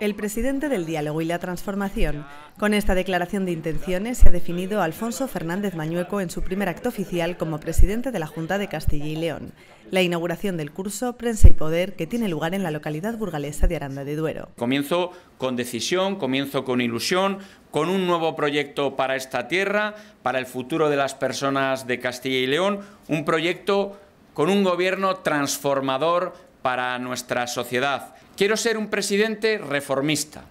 El presidente del Diálogo y la Transformación. Con esta declaración de intenciones se ha definido Alfonso Fernández Mañueco en su primer acto oficial como presidente de la Junta de Castilla y León, la inauguración del curso Prensa y Poder que tiene lugar en la localidad burgalesa de Aranda de Duero. Comienzo con decisión, comienzo con ilusión, con un nuevo proyecto para esta tierra, para el futuro de las personas de Castilla y León, un proyecto con un gobierno transformador para nuestra sociedad. Quiero ser un presidente reformista.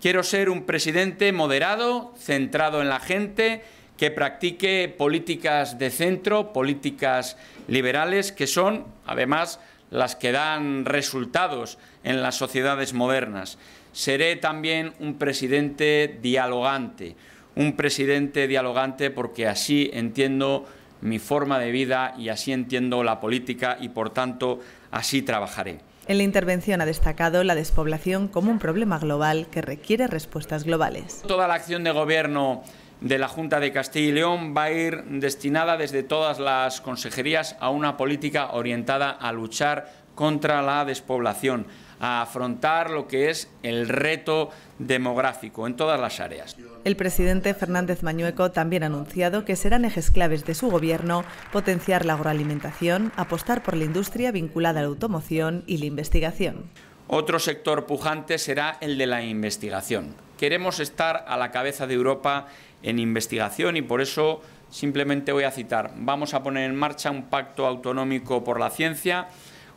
Quiero ser un presidente moderado, centrado en la gente, que practique políticas de centro, políticas liberales, que son, además, las que dan resultados en las sociedades modernas. Seré también un presidente dialogante, un presidente dialogante porque así entiendo mi forma de vida y así entiendo la política y por tanto así trabajaré. En la intervención ha destacado la despoblación como un problema global que requiere respuestas globales. Toda la acción de gobierno de la Junta de Castilla y León va a ir destinada desde todas las consejerías a una política orientada a luchar contra la despoblación, a afrontar lo que es el reto demográfico en todas las áreas. El presidente Fernández Mañueco también ha anunciado que serán ejes claves de su gobierno potenciar la agroalimentación, apostar por la industria vinculada a la automoción y la investigación. Otro sector pujante será el de la investigación. Queremos estar a la cabeza de Europa en investigación y por eso simplemente voy a citar, vamos a poner en marcha un pacto autonómico por la ciencia,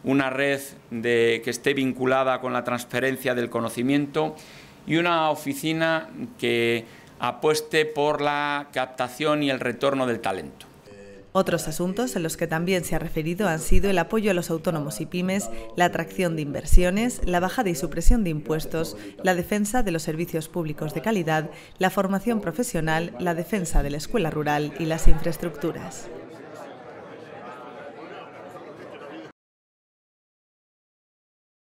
una red que esté vinculada con la transferencia del conocimiento y una oficina que apueste por la captación y el retorno del talento. Otros asuntos en los que también se ha referido han sido el apoyo a los autónomos y pymes, la atracción de inversiones, la bajada y supresión de impuestos, la defensa de los servicios públicos de calidad, la formación profesional, la defensa de la escuela rural y las infraestructuras.